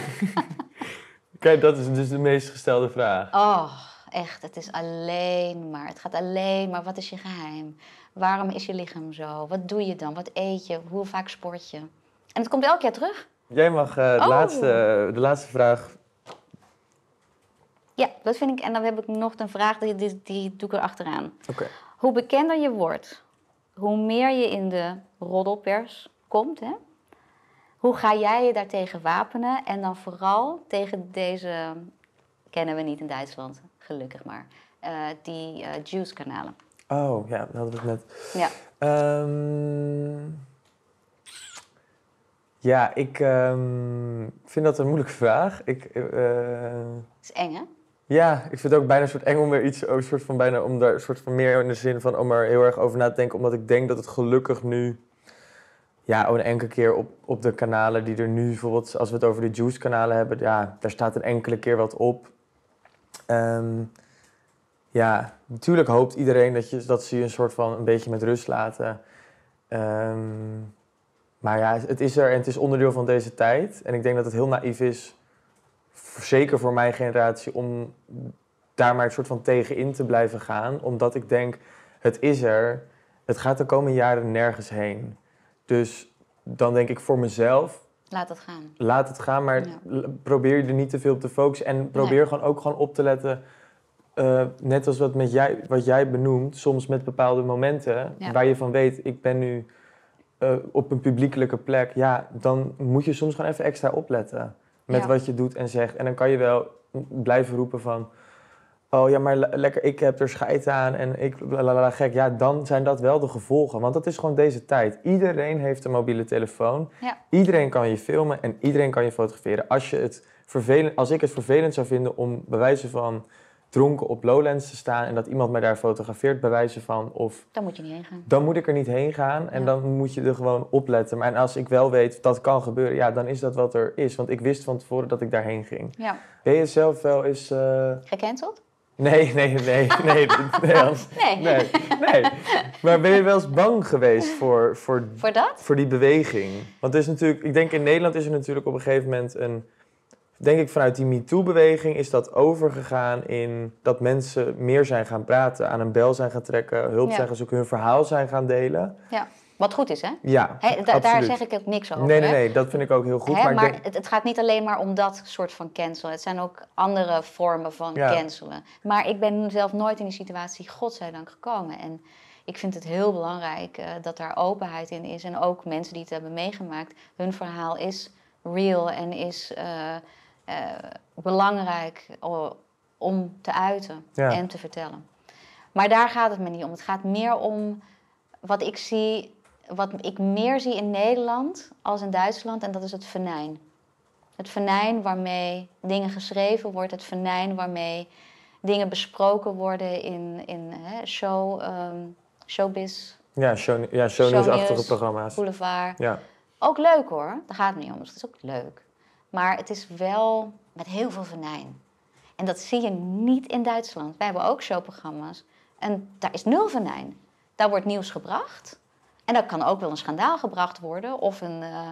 Kijk, dat is dus de meest gestelde vraag. Oh, echt. Het is alleen maar. Het gaat alleen maar. Wat is je geheim? Waarom is je lichaam zo? Wat doe je dan? Wat eet je? Hoe vaak sport je? En het komt elk jaar terug. Jij mag eh, de, oh. laatste, de laatste vraag ja, dat vind ik. En dan heb ik nog een vraag, die, die, doe ik erachteraan. Hoe bekender je wordt, hoe meer je in de roddelpers komt, hè? hoe ga jij je daartegen wapenen? En dan vooral tegen deze, kennen we niet in Duitsland, gelukkig maar, eh, die uh, Juice-kanalen. Oh, ja, dat hadden we net. Ja. Ehm, ja, ik ehm, vind dat een moeilijke vraag. Ik, Het eh, is eng, hè? Ja, ik vind het ook bijna een soort eng om weer iets, oh, een soort van bijna om daar een soort van meer in de zin van om er heel erg over na te denken. Omdat ik denk dat het gelukkig nu, ja, oh, een enkele keer op, op de kanalen die er nu bijvoorbeeld, als we het over de Juice-kanalen hebben, ja, daar staat een enkele keer wat op. Ehm, ja, natuurlijk hoopt iedereen dat, je, dat ze je een soort van een beetje met rust laten. Ehm, maar ja, het is er en het is onderdeel van deze tijd. En ik denk dat het heel naïef is zeker voor mijn generatie, om daar maar een soort van tegenin te blijven gaan. Omdat ik denk, het is er. Het gaat de komende jaren nergens heen. Dus dan denk ik voor mezelf. Laat het gaan. Laat het gaan, maar probeer je er niet te veel op te focussen. En probeer gewoon ook gewoon op te letten. Eh, net als wat, met jij, wat jij benoemt, soms met bepaalde momenten waar je van weet, ik ben nu eh, op een publiekelijke plek. Ja, dan moet je soms gewoon even extra opletten met wat je doet en zegt. En dan kan je wel blijven roepen van... Oh ja, maar lekker, ik heb er scheid aan en ik lalala gek. Ja, dan zijn dat wel de gevolgen. Want dat is gewoon deze tijd. Iedereen heeft een mobiele telefoon. Iedereen kan je filmen en iedereen kan je fotograferen. Als, je het vervelend, als ik het vervelend zou vinden om bewijzen van dronken op Lowlands te staan en dat iemand mij daar fotografeert, bewijzen van. Of, dan moet je niet heen gaan. Dan moet ik er niet heen gaan en dan moet je er gewoon opletten. Maar en als ik wel weet dat kan gebeuren, ja, dan is dat wat er is. Want ik wist van tevoren dat ik daarheen ging. Ja. Ben je zelf wel eens. Uh... Gecanceld? Nee, nee, nee, nee, nee, nee, nee, Maar ben je wel eens bang geweest voor, voor, voor, dat? voor die beweging? Want het is natuurlijk, ik denk in Nederland is er natuurlijk op een gegeven moment een denk ik vanuit die MeToo-beweging is dat overgegaan in dat mensen meer zijn gaan praten, aan een bel zijn gaan trekken, hulp ja. zijn gaan zoeken, hun verhaal zijn gaan delen. Ja. Wat goed is, hè? Ja, He, Daar zeg ik ook niks over. Nee, nee, nee, dat vind ik ook heel goed. maar, maar het, gaat niet alleen maar om dat soort van cancelen. Het zijn ook andere vormen van cancelen. Maar ik ben zelf nooit in die situatie, godzijdank, gekomen. En ik vind het heel belangrijk eh, dat daar openheid in is. En ook mensen die het hebben meegemaakt, hun verhaal is real en is... Eh, eh, belangrijk eh, om te uiten en te vertellen. Maar daar gaat het me niet om. Het gaat meer om wat ik zie, wat ik meer zie in Nederland als in Duitsland, en dat is het venijn. Het venijn waarmee dingen geschreven wordt, het venijn waarmee dingen besproken worden in, in hè, show, ehm, showbiz. Ja, show, ja shownieuwsachtige programma's. Boulevard. Ja. Ook leuk hoor, daar gaat het niet om. Dus het is ook leuk. Maar het is wel met heel veel venijn. En dat zie je niet in Duitsland. Wij hebben ook showprogramma's. En daar is nul venijn. Daar wordt nieuws gebracht. En daar kan ook wel een schandaal gebracht worden. Of een, eh,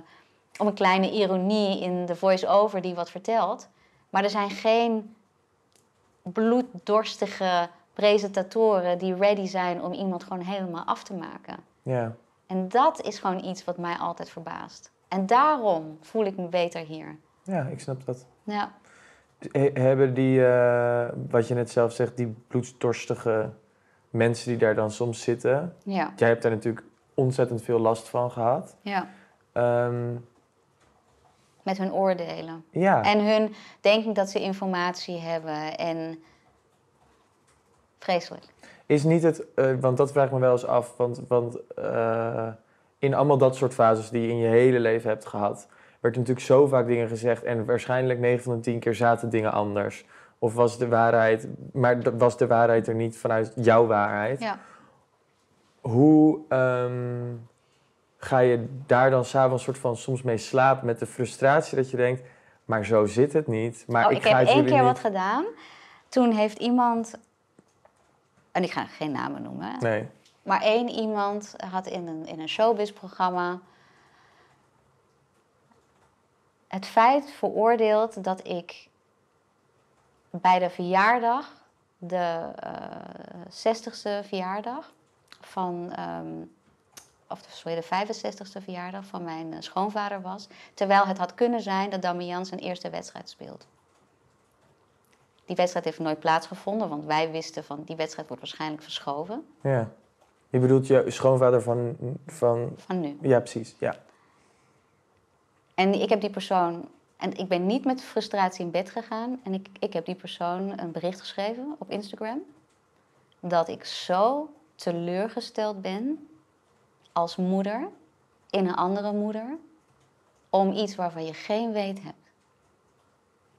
een kleine ironie in de voice-over die wat vertelt. Maar er zijn geen bloeddorstige presentatoren die ready zijn om iemand gewoon helemaal af te maken. Ja. En dat is gewoon iets wat mij altijd verbaast. En daarom voel ik me beter hier. Ja, ik snap dat. Ja. hebben die, eh, wat je net zelf zegt, die bloedstorstige mensen die daar dan soms zitten. Ja. Jij hebt daar natuurlijk ontzettend veel last van gehad. Ja. Ehm, Met hun oordelen. Ja. En hun denken dat ze informatie hebben en vreselijk. Is niet het, eh, want dat vraag ik me wel eens af, want, want eh, in allemaal dat soort fases die je in je hele leven hebt gehad, werd natuurlijk zo vaak dingen gezegd en waarschijnlijk 9 van de 10 keer zaten dingen anders. Of was de waarheid, maar was de waarheid er niet vanuit jouw waarheid? Ja. Hoe ehm, ga je daar dan s'avonds soort van soms mee slapen met de frustratie dat je denkt, maar zo zit het niet. Maar oh, ik, ik heb één keer wat gedaan. Toen heeft iemand, en ik ga geen namen noemen. Nee. Maar één iemand had in een, in een showbiz-programma het feit veroordeeld dat ik bij de verjaardag, de 60ste eh, verjaardag van, ehm, of sorry, de 65ste verjaardag van mijn eh, schoonvader was, terwijl het had kunnen zijn dat Damian zijn eerste wedstrijd speelt. Die wedstrijd heeft nooit plaatsgevonden, want wij wisten van die wedstrijd wordt waarschijnlijk verschoven. Ja. Je bedoelt je schoonvader van, van... Van nu. Ja, precies. Ja. En ik heb die persoon. En ik ben niet met frustratie in bed gegaan. En ik, ik heb die persoon een bericht geschreven op Instagram. Dat ik zo teleurgesteld ben als moeder in een andere moeder. Om iets waarvan je geen weet hebt.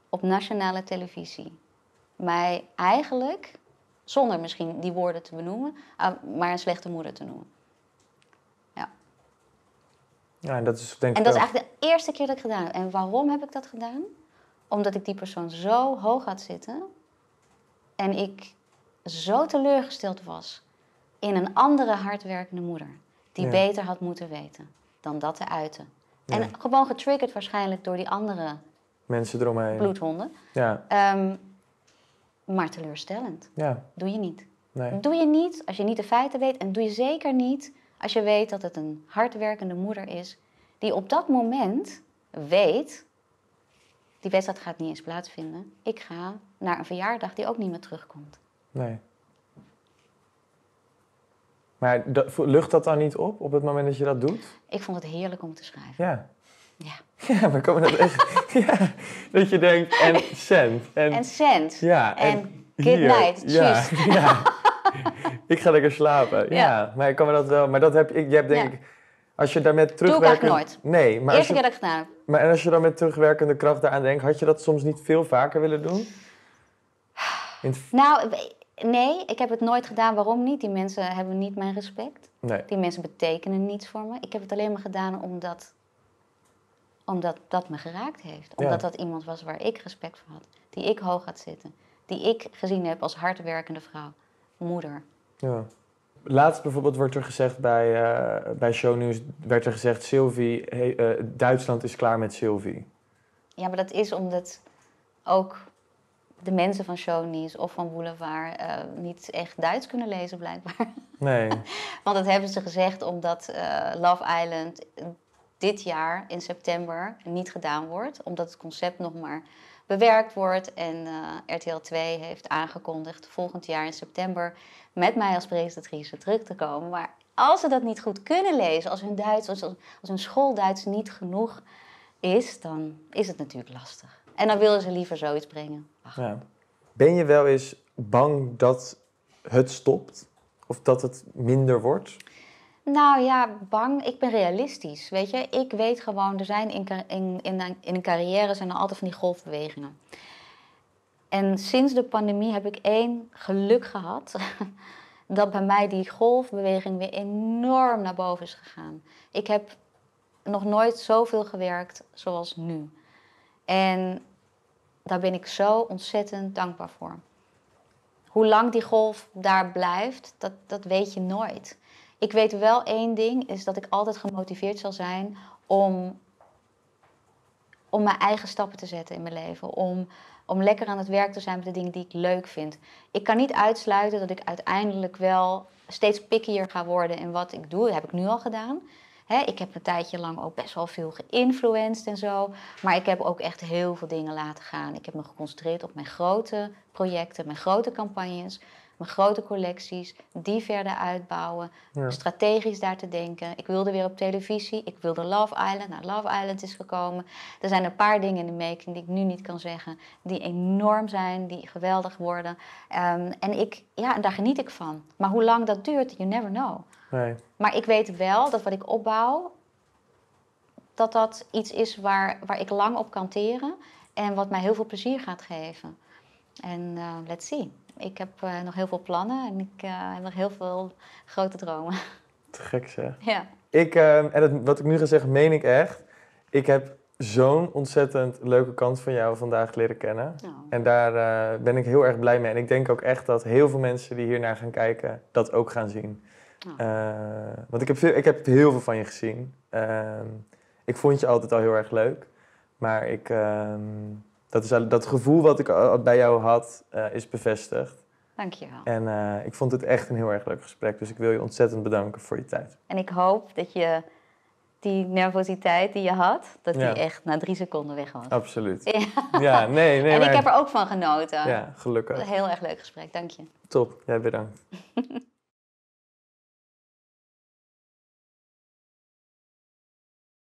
Op nationale televisie. Mij eigenlijk, zonder misschien die woorden te benoemen, ah, maar een slechte moeder te noemen. Ja, en dat is denk ik En dat is eigenlijk de eerste keer dat ik gedaan heb. En waarom heb ik dat gedaan? Omdat ik die persoon zo hoog had zitten en ik zo teleurgesteld was in een andere hardwerkende moeder die beter had moeten weten dan dat te uiten. En gewoon getriggerd waarschijnlijk door die andere mensen eromheen. Bloedhonden. Ja. Ehm, maar teleurstellend. Ja. Doe je niet. Nee. Doe je niet als je niet de feiten weet en doe je zeker niet als je weet dat het een hardwerkende moeder is, die op dat moment weet, die wedstrijd gaat niet eens plaatsvinden. Ik ga naar een verjaardag die ook niet meer terugkomt. Nee. Maar lucht dat dan niet op op het moment dat je dat doet? Ik vond het heerlijk om te schrijven. Ja. Ja. Ja, maar komen dat echt... ja, dat je denkt, en cent. En, en cent. Ja. En, en good night, ja. Ik ga lekker slapen. Ja. maar ik kan me dat wel. Maar dat heb ik. Je hebt denk ik. Als je daarmee terugwerkt. nooit. Nee, maar... Eerste gedaan Maar en als je dan met terugwerkende kracht daaraan denkt... had je dat soms niet veel vaker willen doen? Nou, nee, ik heb het nooit gedaan. Waarom niet? Die mensen hebben niet mijn respect. Nee. Die mensen betekenen niets voor me. Ik heb het alleen maar gedaan omdat... omdat dat me geraakt heeft. Omdat dat iemand was waar ik respect voor had. Die ik hoog had zitten. Die ik gezien heb als hardwerkende vrouw. Moeder. Ja. Laatst bijvoorbeeld wordt er gezegd bij, uh, bij Shownieuws... werd er gezegd, Sylvie, eh, Duitsland is klaar met Sylvie. Ja, maar dat is omdat ook de mensen van Show News of van Boulevard... Uh, niet echt Duits kunnen lezen, blijkbaar. Nee. Want dat hebben ze gezegd omdat Love Island dit jaar in september niet gedaan wordt. Omdat het concept nog maar bewerkt wordt. En eh, RTL 2 heeft aangekondigd volgend jaar in september met mij als presentatrice terug te komen. Maar als ze dat niet goed kunnen lezen, als hun, Duits, als, als hun Duits niet genoeg is, dan is het natuurlijk lastig. En dan willen ze liever zoiets brengen. Ja. Ben je wel eens bang dat het stopt? Of dat het minder wordt? Nou ja, bang. Ik ben realistisch. Weet je, ik weet gewoon, er zijn in, in, in, in een carrière zijn er altijd van die golfbewegingen. En sinds de pandemie heb ik één geluk gehad. dat bij mij die golfbeweging weer enorm naar boven is gegaan. Ik heb nog nooit zoveel gewerkt zoals nu. En daar ben ik zo ontzettend dankbaar voor. Hoe lang die golf daar blijft, dat, dat weet je nooit ik weet wel één ding, is dat ik altijd gemotiveerd zal zijn om, om mijn eigen stappen te zetten in mijn leven. Om, om lekker aan het werk te zijn met de dingen die ik leuk vind. Ik kan niet uitsluiten dat ik uiteindelijk wel steeds pickier ga worden in wat ik doe. Dat heb ik nu al gedaan. ik heb een tijdje lang ook best wel veel geïnfluenced en zo. Maar ik heb ook echt heel veel dingen laten gaan. Ik heb me geconcentreerd op mijn grote projecten, mijn grote campagnes grote collecties, die verder uitbouwen, strategisch daar te denken. Ik wilde weer op televisie, ik wilde Love Island, nou Love Island is gekomen. Er zijn een paar dingen in de making die ik nu niet kan zeggen, die enorm zijn, die geweldig worden. Ehm, en ik, ja, daar geniet ik van. Maar hoe lang dat duurt, you never know. Nee. Maar ik weet wel dat wat ik opbouw, dat dat iets is waar, waar ik lang op kan teren en wat mij heel veel plezier gaat geven. En uh, let's see ik heb eh, nog heel veel plannen en ik eh, heb nog heel veel grote dromen. Te gek zeg. Ja. Ik, ehm, en wat ik nu ga zeggen, meen ik echt. Ik heb zo'n ontzettend leuke kant van jou vandaag leren kennen. En daar eh, ben ik heel erg blij mee. En ik denk ook echt dat heel veel mensen die hiernaar gaan kijken, dat ook gaan zien. want ik heb, veel, ik heb heel veel van je gezien. Ehm, ik vond je altijd al heel erg leuk. Maar ik ehm, dat, is, dat gevoel wat ik eh, bij jou had, eh, is bevestigd. Dankjewel. En eh, ik vond het echt een heel erg leuk gesprek. Dus ik wil je ontzettend bedanken voor je tijd. En ik hoop dat je die nervositeit die je had, dat die echt na drie seconden weg was. Absoluut. Ja, ja nee, nee. En ik heb er ook van genoten. Ja, gelukkig. een Heel erg leuk gesprek, dank je. Top, jij bedankt.